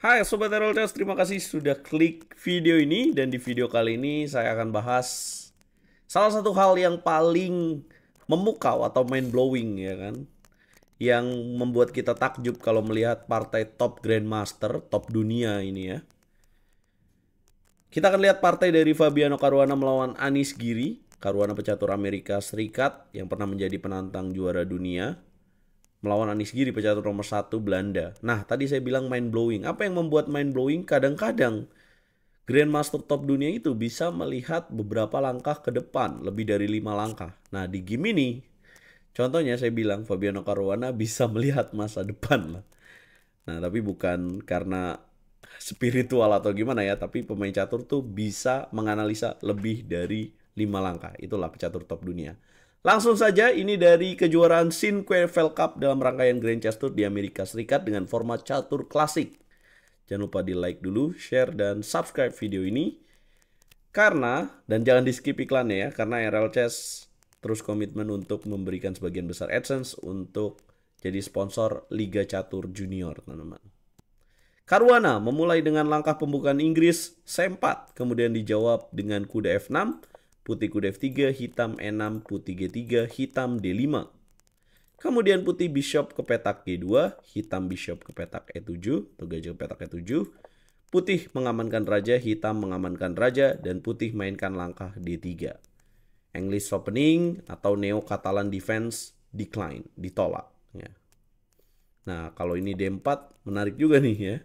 Hai Sobat Heroldas, terima kasih sudah klik video ini dan di video kali ini saya akan bahas salah satu hal yang paling memukau atau mind blowing ya kan yang membuat kita takjub kalau melihat partai top grandmaster, top dunia ini ya. Kita akan lihat partai dari Fabiano Caruana melawan Anis Giri, Caruana pecatur Amerika Serikat yang pernah menjadi penantang juara dunia melawan Anis Giri pecatur nomor satu Belanda. Nah, tadi saya bilang mind blowing. Apa yang membuat mind blowing? Kadang-kadang Grandmaster top dunia itu bisa melihat beberapa langkah ke depan, lebih dari lima langkah. Nah, di game ini, contohnya saya bilang Fabiano Caruana bisa melihat masa depan lah. Nah, tapi bukan karena spiritual atau gimana ya, tapi pemain catur tuh bisa menganalisa lebih dari lima langkah. Itulah pecatur top dunia. Langsung saja ini dari kejuaraan Sinquevel Cup dalam rangkaian Grand Chess Tour di Amerika Serikat dengan format catur klasik. Jangan lupa di like dulu, share, dan subscribe video ini. Karena, dan jangan di skip iklannya ya, karena RL Chess terus komitmen untuk memberikan sebagian besar AdSense untuk jadi sponsor Liga Catur Junior, teman-teman. Karwana memulai dengan langkah pembukaan Inggris sempat, kemudian dijawab dengan kuda F6, putih kuda F3, hitam E6, putih G3, hitam D5. Kemudian putih bishop ke petak G2, hitam bishop ke petak E7, atau gajah ke petak E7. Putih mengamankan raja, hitam mengamankan raja, dan putih mainkan langkah D3. English opening atau Neo-Catalan defense decline, ditolak. Ya. Nah, kalau ini D4, menarik juga nih ya.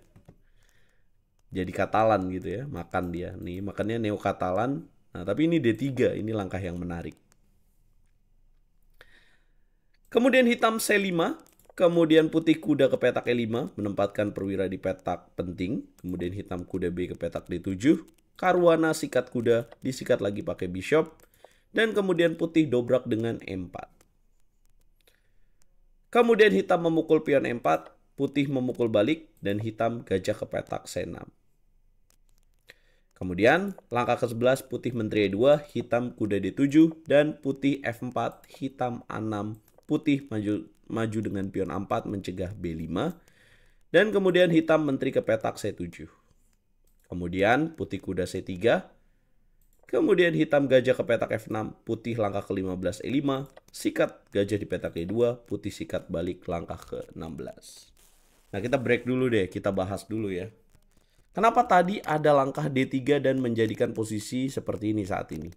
Jadi Katalan gitu ya, makan dia. Nih, makannya neo catalan Nah, tapi ini D3, ini langkah yang menarik. Kemudian hitam C5, kemudian putih kuda ke petak E5, menempatkan perwira di petak penting, kemudian hitam kuda B ke petak D7, karwana sikat kuda, disikat lagi pakai bishop, dan kemudian putih dobrak dengan E4. Kemudian hitam memukul pion E4, putih memukul balik, dan hitam gajah ke petak C6. Kemudian langkah ke-11 putih menteri E2, hitam kuda D7, dan putih F4, hitam A6, putih maju, maju dengan pion A4 mencegah B5. Dan kemudian hitam menteri ke petak C7. Kemudian putih kuda C3, kemudian hitam gajah ke petak F6, putih langkah ke-15 E5, sikat gajah di petak E2, putih sikat balik langkah ke-16. Nah kita break dulu deh, kita bahas dulu ya. Kenapa tadi ada langkah D3 dan menjadikan posisi seperti ini saat ini?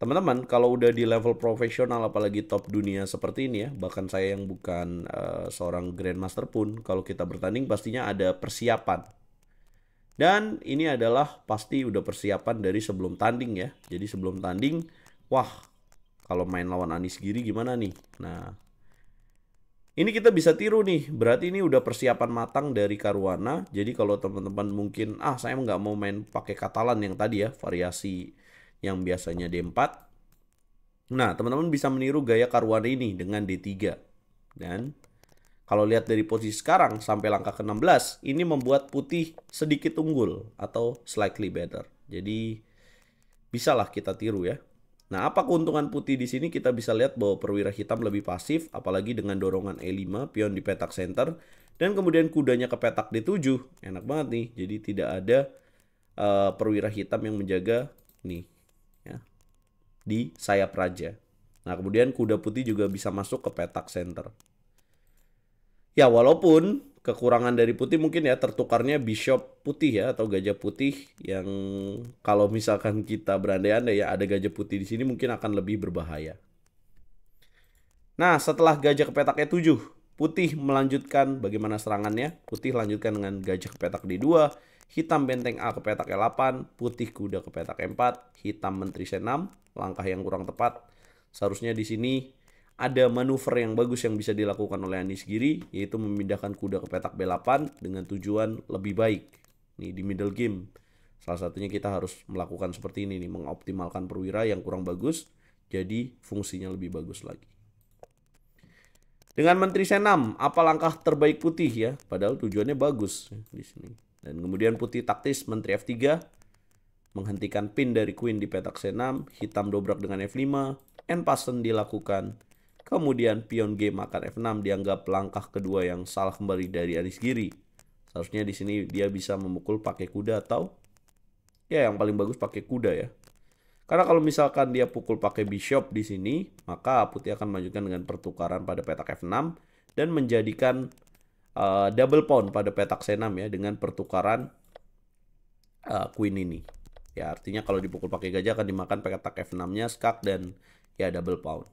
Teman-teman, kalau udah di level profesional apalagi top dunia seperti ini ya, bahkan saya yang bukan uh, seorang grandmaster pun, kalau kita bertanding pastinya ada persiapan. Dan ini adalah pasti udah persiapan dari sebelum tanding ya. Jadi sebelum tanding, wah kalau main lawan Anis Giri gimana nih? Nah, ini kita bisa tiru nih, berarti ini udah persiapan matang dari Karuana. Jadi kalau teman-teman mungkin, ah saya nggak mau main pakai katalan yang tadi ya, variasi yang biasanya D4. Nah, teman-teman bisa meniru gaya Karuana ini dengan D3. Dan kalau lihat dari posisi sekarang sampai langkah ke-16, ini membuat putih sedikit unggul atau slightly better. Jadi bisalah kita tiru ya. Nah, apa keuntungan putih di sini? Kita bisa lihat bahwa perwira hitam lebih pasif, apalagi dengan dorongan E5, pion di petak center, dan kemudian kudanya ke petak D7. Enak banget nih, jadi tidak ada uh, perwira hitam yang menjaga nih ya di sayap raja. Nah, kemudian kuda putih juga bisa masuk ke petak center. Ya, walaupun kekurangan dari putih mungkin ya tertukarnya bishop putih ya atau gajah putih yang kalau misalkan kita berandai-andai ya ada gajah putih di sini mungkin akan lebih berbahaya. Nah, setelah gajah ke petak E7, putih melanjutkan bagaimana serangannya. Putih lanjutkan dengan gajah ke petak D2, hitam benteng A ke petak E8, putih kuda ke petak E4, hitam menteri C6, langkah yang kurang tepat. Seharusnya di sini ada manuver yang bagus yang bisa dilakukan oleh Anis Giri yaitu memindahkan kuda ke petak B8 dengan tujuan lebih baik nih di middle game. Salah satunya kita harus melakukan seperti ini nih mengoptimalkan perwira yang kurang bagus jadi fungsinya lebih bagus lagi. Dengan Menteri Senam, apa langkah terbaik putih ya? Padahal tujuannya bagus di sini. Dan kemudian putih taktis Menteri F3 menghentikan pin dari Queen di petak C6, hitam dobrak dengan F5, and passen dilakukan Kemudian pion G makan F6 dianggap langkah kedua yang salah kembali dari Aris Giri. Seharusnya di sini dia bisa memukul pakai kuda atau ya yang paling bagus pakai kuda ya. Karena kalau misalkan dia pukul pakai bishop di sini, maka putih akan melanjutkan dengan pertukaran pada petak F6 dan menjadikan uh, double pawn pada petak C6 ya dengan pertukaran uh, queen ini. Ya artinya kalau dipukul pakai gajah akan dimakan petak F6-nya skak dan ya double pawn.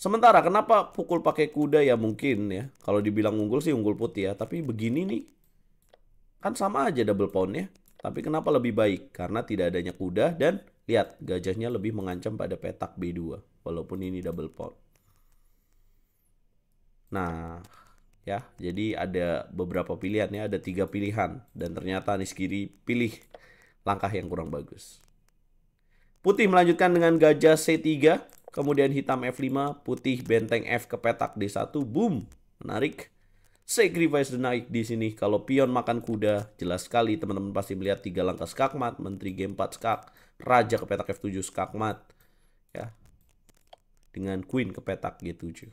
Sementara kenapa pukul pakai kuda ya mungkin ya. Kalau dibilang unggul sih unggul putih ya. Tapi begini nih. Kan sama aja double pawn ya Tapi kenapa lebih baik? Karena tidak adanya kuda dan lihat gajahnya lebih mengancam pada petak B2. Walaupun ini double pawn Nah ya jadi ada beberapa pilihan ya. Ada tiga pilihan. Dan ternyata Anis Kiri pilih langkah yang kurang bagus. Putih melanjutkan dengan gajah C3 Kemudian hitam F5, putih benteng F ke petak D1, boom. Menarik. Sacrifice the naik di sini. Kalau pion makan kuda, jelas sekali teman-teman pasti melihat tiga langkah skakmat, menteri G4 skak, raja ke petak F7 skakmat. Ya. Dengan queen ke petak G7.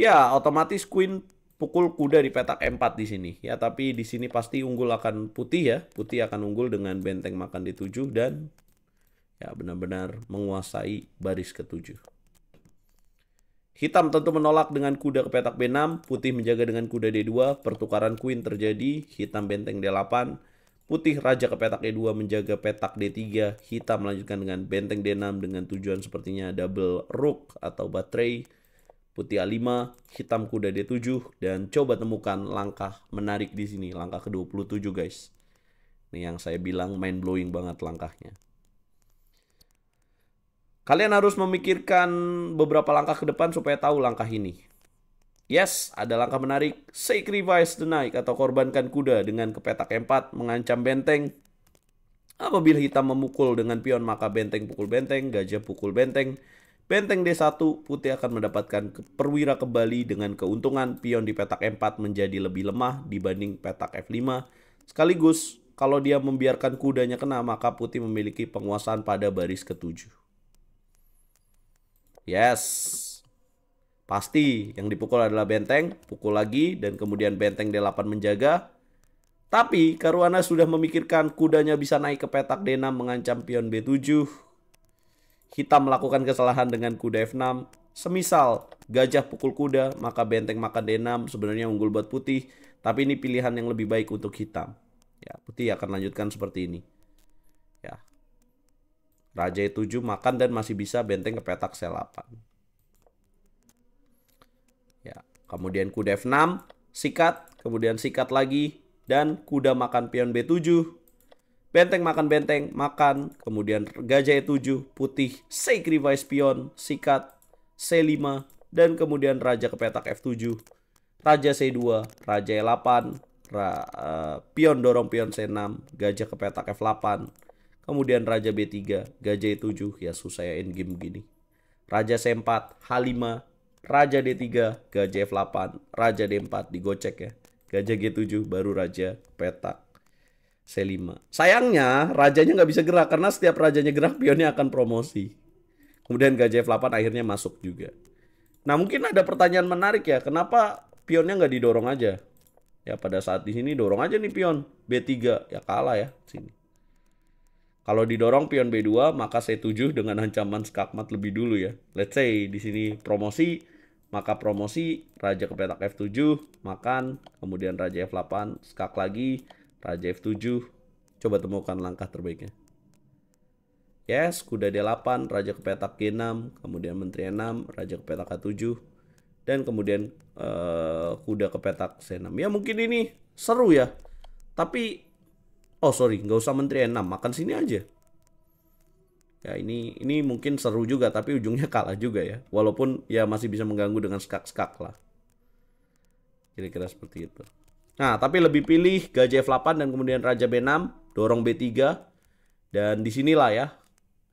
Ya, otomatis queen pukul kuda di petak M4 di sini. Ya, tapi di sini pasti unggul akan putih ya. Putih akan unggul dengan benteng makan D7 dan ya benar-benar menguasai baris ketujuh. Hitam tentu menolak dengan kuda ke petak B6, putih menjaga dengan kuda D2, pertukaran queen terjadi, hitam benteng D8, putih raja ke petak E2 menjaga petak D3, hitam melanjutkan dengan benteng D6 dengan tujuan sepertinya double rook atau baterai, putih A5, hitam kuda D7, dan coba temukan langkah menarik di sini, langkah ke-27 guys. Ini yang saya bilang mind blowing banget langkahnya. Kalian harus memikirkan beberapa langkah ke depan supaya tahu langkah ini. Yes, ada langkah menarik. Sacrifice the knight atau korbankan kuda dengan kepetak empat mengancam benteng. Apabila hitam memukul dengan pion maka benteng pukul benteng, gajah pukul benteng. Benteng D1 putih akan mendapatkan perwira kembali dengan keuntungan pion di petak M4 menjadi lebih lemah dibanding petak F5. Sekaligus kalau dia membiarkan kudanya kena maka putih memiliki penguasaan pada baris ketujuh. Yes. Pasti yang dipukul adalah benteng, pukul lagi dan kemudian benteng D8 menjaga. Tapi Karuana sudah memikirkan kudanya bisa naik ke petak D6 mengancam pion B7. Hitam melakukan kesalahan dengan kuda F6. Semisal gajah pukul kuda, maka benteng makan D6 sebenarnya unggul buat putih. Tapi ini pilihan yang lebih baik untuk hitam. Ya, putih akan lanjutkan seperti ini. Ya, Raja E7 makan dan masih bisa benteng ke petak C8. Ya, kemudian kuda F6, sikat, kemudian sikat lagi dan kuda makan pion B7. Benteng makan benteng, makan, kemudian gajah E7, putih, sacrifice pion, sikat, C5, dan kemudian raja ke petak F7, raja C2, raja E8, ra, uh, pion dorong pion C6, gajah ke petak F8, Kemudian Raja B3, Gajah E7, ya susah ya endgame gini. Raja C4, H5, Raja D3, Gajah F8, Raja D4 digocek ya. Gajah G7 baru Raja petak C5. Sayangnya rajanya nggak bisa gerak karena setiap rajanya gerak pionnya akan promosi. Kemudian Gajah F8 akhirnya masuk juga. Nah mungkin ada pertanyaan menarik ya, kenapa pionnya nggak didorong aja? Ya pada saat di sini dorong aja nih pion B3 ya kalah ya sini. Kalau didorong pion B2, maka C7 dengan ancaman skakmat lebih dulu ya. Let's say di sini promosi, maka promosi raja ke petak F7, makan, kemudian raja F8, skak lagi, raja F7. Coba temukan langkah terbaiknya. Yes, kuda D8, raja ke petak G6, kemudian menteri E6, raja ke petak a 7 dan kemudian uh, kuda ke petak C6. Ya mungkin ini seru ya. Tapi oh sorry nggak usah menteri enam makan sini aja ya ini ini mungkin seru juga tapi ujungnya kalah juga ya walaupun ya masih bisa mengganggu dengan skak-skak lah kira-kira seperti itu nah tapi lebih pilih gajah F8 dan kemudian raja B6 dorong B3 dan disinilah ya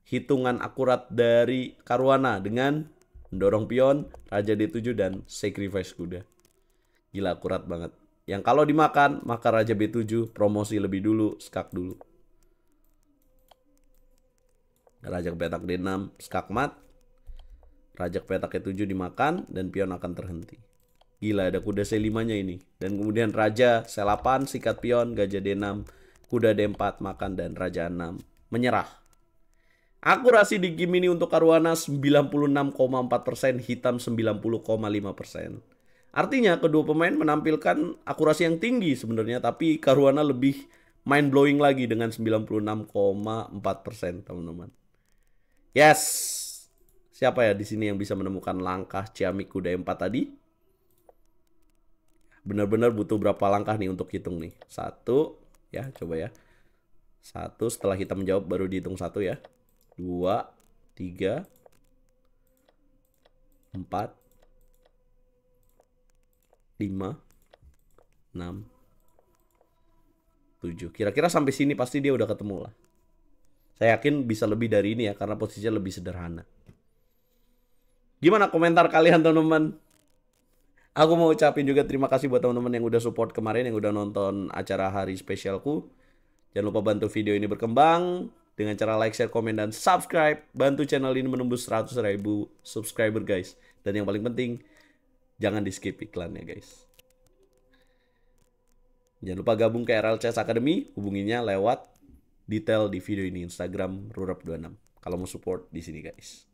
hitungan akurat dari Karuana dengan mendorong pion raja D7 dan sacrifice kuda gila akurat banget yang kalau dimakan, maka Raja B7 promosi lebih dulu, skak dulu. Raja petak D6, skak mat. Raja petak E7 dimakan, dan pion akan terhenti. Gila, ada kuda C5-nya ini. Dan kemudian Raja C8, sikat pion, gajah D6, kuda D4, makan, dan Raja 6 menyerah. Akurasi di game ini untuk Arwana 96,4%, hitam 90,5%. Artinya kedua pemain menampilkan akurasi yang tinggi sebenarnya tapi Karuana lebih mind blowing lagi dengan 96,4% teman-teman. Yes. Siapa ya di sini yang bisa menemukan langkah Ciamik kuda 4 tadi? Benar-benar butuh berapa langkah nih untuk hitung nih? Satu, ya coba ya. Satu setelah kita menjawab baru dihitung satu ya. Dua, tiga, empat, 5 6 7. Kira-kira sampai sini pasti dia udah ketemu lah. Saya yakin bisa lebih dari ini ya karena posisinya lebih sederhana. Gimana komentar kalian teman-teman? Aku mau ucapin juga terima kasih buat teman-teman yang udah support kemarin, yang udah nonton acara hari spesialku. Jangan lupa bantu video ini berkembang dengan cara like, share, komen, dan subscribe. Bantu channel ini menembus 100 ribu subscriber guys. Dan yang paling penting, Jangan di skip iklannya guys. Jangan lupa gabung ke RLCS Academy, hubunginya lewat detail di video ini Instagram rurap26. Kalau mau support di sini guys.